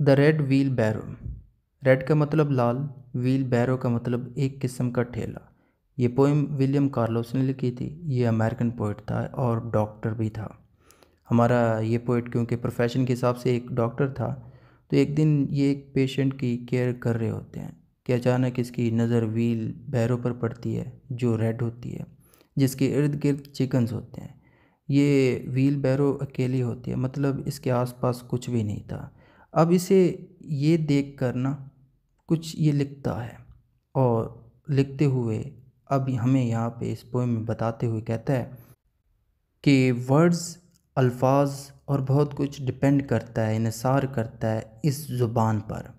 the red wheelbarrow red का मतलब लाल wheel बैरो का मतलब एक किस्म का ठेला ये पोइम विलियम कार्लोस ने लिखी थी ये अमेरिकन पोइट था और डॉक्टर भी था हमारा ये पोइट क्योंकि प्रोफेशन के हिसाब से एक डॉक्टर था तो एक दिन ये एक पेशेंट की केयर कर रहे होते हैं कि अचानक इसकी नज़र व्हील बैरो पर पड़ती है जो रेड होती है जिसके इर्द गिर्द चिकन्स होते हैं ये व्हील बैरो अकेली होती है मतलब इसके आसपास कुछ भी नहीं था अब इसे ये देख कर ना कुछ ये लिखता है और लिखते हुए अब हमें यहाँ पे इस पोएम में बताते हुए कहता है कि वर्ड्स अल्फाज और बहुत कुछ डिपेंड करता है इनसार करता है इस ज़ुबान पर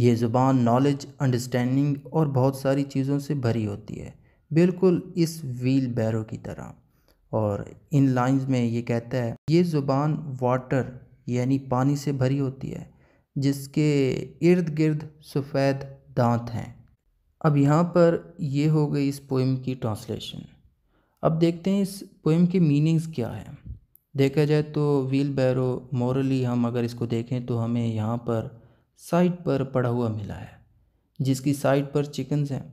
यह ज़ुबान नॉलेज अंडरस्टैंडिंग और बहुत सारी चीज़ों से भरी होती है बिल्कुल इस व्हील बैरो की तरह और इन लाइंस में ये कहता है ये ज़ुबान वाटर यानी पानी से भरी होती है जिसके इर्द गिर्द सफ़ेद दांत हैं अब यहाँ पर ये हो गई इस पोइम की ट्रांसलेशन अब देखते हैं इस पोइम के मीनिंग्स क्या है देखा जाए तो व्हील बैरो मॉरली हम अगर इसको देखें तो हमें यहाँ पर साइड पर पड़ा हुआ मिला है जिसकी साइड पर चिकन्स हैं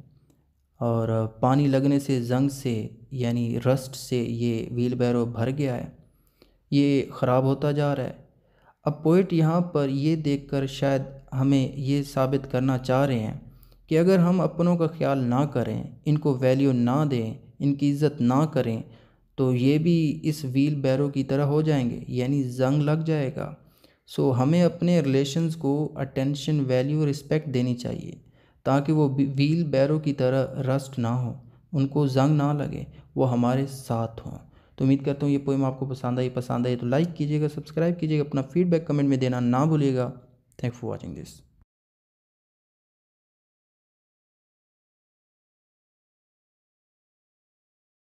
और पानी लगने से जंग से यानी रस्ट से ये व्हील बैरो भर गया है ये ख़राब होता जा रहा है अब पोइट यहाँ पर ये देखकर शायद हमें ये साबित करना चाह रहे हैं कि अगर हम अपनों का ख्याल ना करें इनको वैल्यू ना दें इनकी इज़्ज़त ना करें तो ये भी इस व्हील बैरो की तरह हो जाएंगे यानी जंग लग जाएगा सो हमें अपने रिलेशंस को अटेंशन वैल्यू रिस्पेक्ट देनी चाहिए ताकि वो व्हील बैरो की तरह रस्ट ना हो उनको जंग ना लगे वो हमारे साथ हों तो उम्मीद करता हूँ ये पोइम आपको पसंद आई पसंद आई तो लाइक कीजिएगा सब्सक्राइब कीजिएगा अपना फीडबैक कमेंट में देना ना भूलिएगा थैंक फॉर वॉचिंग दिस